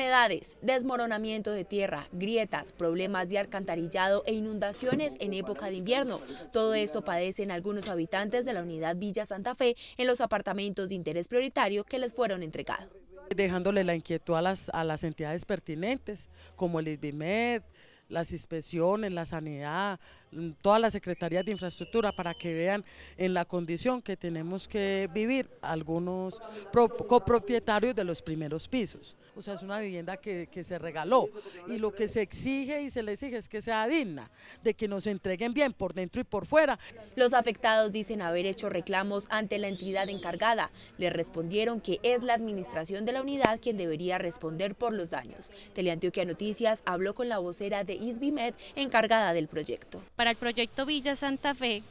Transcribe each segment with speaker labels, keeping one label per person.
Speaker 1: Humedades, desmoronamiento de tierra, grietas, problemas de alcantarillado e inundaciones en época de invierno. Todo esto padecen algunos habitantes de la unidad Villa Santa Fe en los apartamentos de interés prioritario que les fueron entregados.
Speaker 2: Dejándole la inquietud a las, entidades pertinentes, como el IBMED, las inspecciones, la sanidad, todas las secretarías de infraestructura para que vean en la condición que tenemos que vivir algunos copropietarios de los primeros pisos. O sea, es una vivienda que, que se regaló y lo que se exige y se le exige es que sea digna, de que nos entreguen bien por dentro y por fuera. Los afectados dicen haber hecho reclamos ante la
Speaker 1: entidad encargada. Le respondieron que es la administración de la unidad quien debería responder por los daños. Teleantioquia Noticias habló con la vocera de ISBIMED encargada del proyecto.
Speaker 3: Para el proyecto Villa Santa Fe,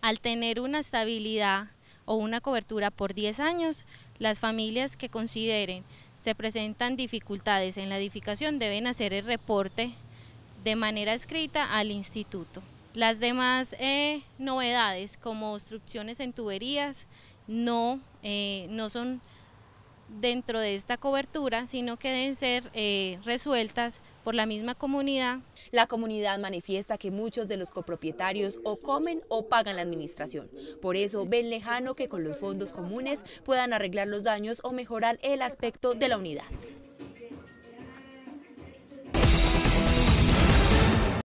Speaker 3: al tener una estabilidad o una cobertura por 10 años, las familias que consideren se presentan dificultades en la edificación deben hacer el reporte de manera escrita al instituto. Las demás eh, novedades como obstrucciones en tuberías no, eh, no son dentro de esta cobertura, sino
Speaker 1: que deben ser eh, resueltas por la misma comunidad. La comunidad manifiesta que muchos de los copropietarios o comen o pagan la administración. Por eso ven lejano que con los fondos comunes puedan arreglar los daños o mejorar el aspecto de la unidad.